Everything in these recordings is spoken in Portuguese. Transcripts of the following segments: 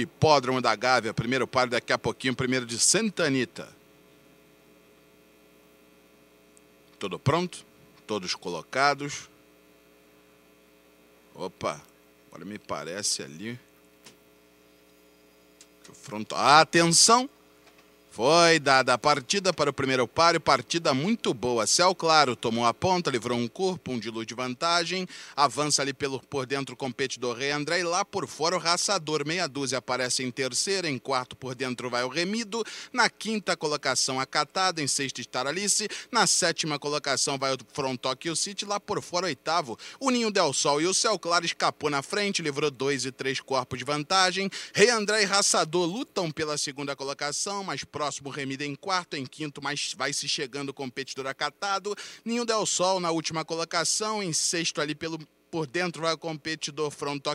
Hipódromo da Gávea, primeiro par daqui a pouquinho, primeiro de Santa Anita. Tudo pronto? Todos colocados. Opa, agora me parece ali. Que ah, Atenção! Foi dada a partida para o primeiro páreo, partida muito boa. Céu Claro tomou a ponta, livrou um corpo, um dilúvio de vantagem, avança ali pelo, por dentro o competidor Rei André e lá por fora o raçador. Meia dúzia aparece em terceira, em quarto por dentro vai o Remido, na quinta colocação a Catada, em sexta Alice. na sétima colocação vai o Frontoc e o City, lá por fora oitavo. O Ninho Del Sol e o Céu Claro escapou na frente, livrou dois e três corpos de vantagem. Rei André e Raçador lutam pela segunda colocação, mas próximo próximo remida em quarto, em quinto, mas vai se chegando o competidor acatado. Ninho Del Sol na última colocação, em sexto ali pelo por dentro vai o competidor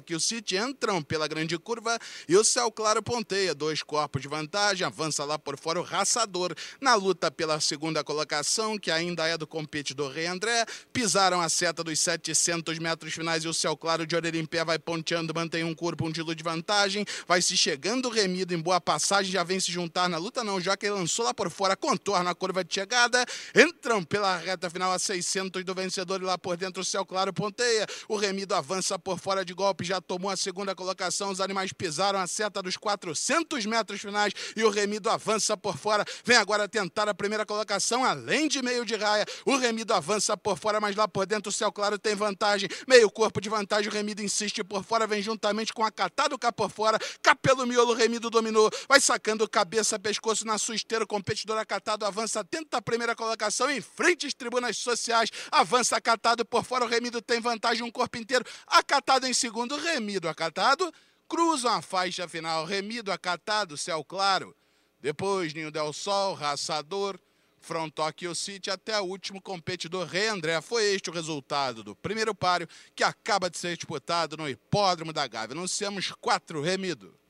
e o City, entram pela grande curva e o Céu Claro ponteia. Dois corpos de vantagem, avança lá por fora o Raçador. Na luta pela segunda colocação, que ainda é do competidor Rei André, pisaram a seta dos 700 metros finais e o Céu Claro de orelha em pé vai ponteando, mantém um corpo, um dilo de vantagem, vai se chegando remido em boa passagem, já vem se juntar na luta não, já que ele lançou lá por fora, contorna a curva de chegada, entram pela reta final a 600 do vencedor e lá por dentro o Céu Claro ponteia. O Remido avança por fora de golpe, já tomou a segunda colocação. Os animais pisaram a seta dos 400 metros finais e o Remido avança por fora. Vem agora tentar a primeira colocação, além de meio de raia. O Remido avança por fora, mas lá por dentro o Céu Claro tem vantagem. Meio corpo de vantagem, o Remido insiste por fora, vem juntamente com a catado cá por fora. Capelo miolo, o Remido dominou. Vai sacando cabeça, pescoço na sua esteira. O competidor acatado avança, tenta a primeira colocação, em frente às tribunas sociais. Avança acatado por fora, o Remido tem vantagem, um corpo inteiro, acatado em segundo, remido, acatado, cruzam a faixa final, remido, acatado, céu claro. Depois, Ninho Del Sol, Raçador, o City, até o último competidor, Rei André. Foi este o resultado do primeiro páreo, que acaba de ser disputado no Hipódromo da Gávea. Anunciamos quatro remido.